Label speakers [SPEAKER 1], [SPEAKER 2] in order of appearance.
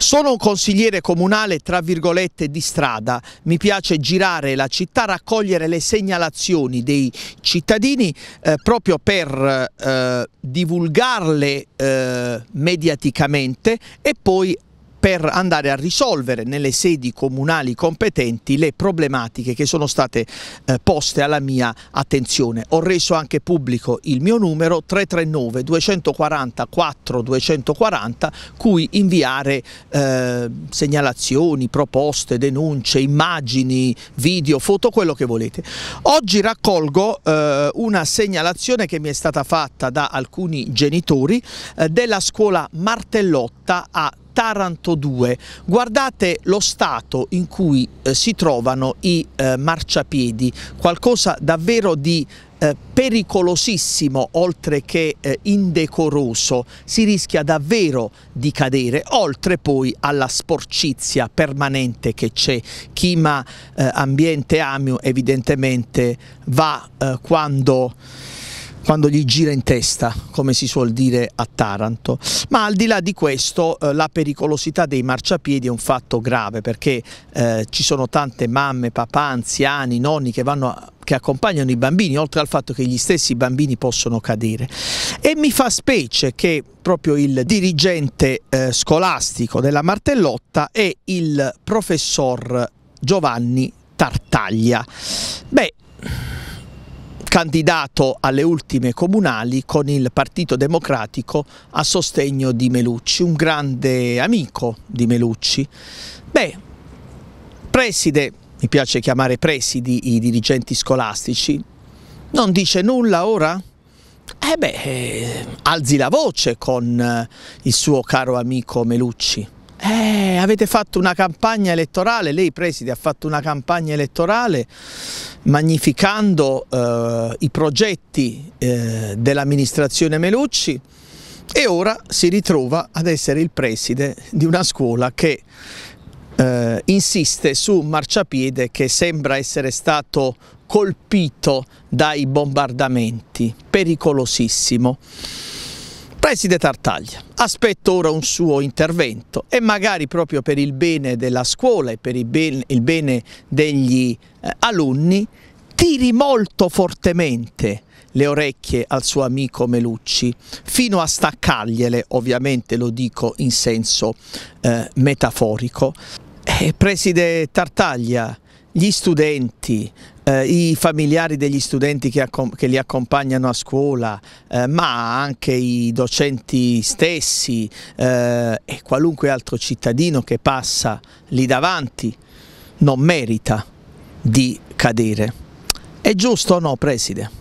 [SPEAKER 1] Sono un consigliere comunale tra virgolette di strada, mi piace girare la città, raccogliere le segnalazioni dei cittadini eh, proprio per eh, divulgarle eh, mediaticamente e poi per andare a risolvere nelle sedi comunali competenti le problematiche che sono state eh, poste alla mia attenzione. Ho reso anche pubblico il mio numero 339 240 4 240 cui inviare eh, segnalazioni, proposte, denunce, immagini, video, foto, quello che volete. Oggi raccolgo eh, una segnalazione che mi è stata fatta da alcuni genitori eh, della scuola Martellotta a Taranto 2. Guardate lo stato in cui eh, si trovano i eh, marciapiedi, qualcosa davvero di eh, pericolosissimo oltre che eh, indecoroso, si rischia davvero di cadere, oltre poi alla sporcizia permanente che c'è. Chima eh, Ambiente Amio evidentemente va eh, quando quando gli gira in testa, come si suol dire a Taranto. Ma al di là di questo eh, la pericolosità dei marciapiedi è un fatto grave perché eh, ci sono tante mamme, papà, anziani, nonni che vanno a che accompagnano i bambini, oltre al fatto che gli stessi bambini possono cadere. E mi fa specie che proprio il dirigente eh, scolastico della Martellotta è il professor Giovanni Tartaglia. Beh, candidato alle ultime comunali con il Partito Democratico a sostegno di Melucci, un grande amico di Melucci. Beh, preside, mi piace chiamare presidi i dirigenti scolastici, non dice nulla ora? Eh beh, eh, alzi la voce con eh, il suo caro amico Melucci. Eh, avete fatto una campagna elettorale, lei Preside ha fatto una campagna elettorale magnificando eh, i progetti eh, dell'amministrazione Melucci e ora si ritrova ad essere il Preside di una scuola che eh, insiste su un marciapiede che sembra essere stato colpito dai bombardamenti, pericolosissimo. Preside Tartaglia, aspetto ora un suo intervento e magari proprio per il bene della scuola e per il bene, il bene degli eh, alunni tiri molto fortemente le orecchie al suo amico Melucci, fino a staccargliele, ovviamente lo dico in senso eh, metaforico. Eh, preside Tartaglia, gli studenti, eh, i familiari degli studenti che, che, li accompagnano a scuola, eh, ma anche i docenti stessi eh, e qualunque altro cittadino che passa lì davanti non merita di cadere. È giusto o no, Preside?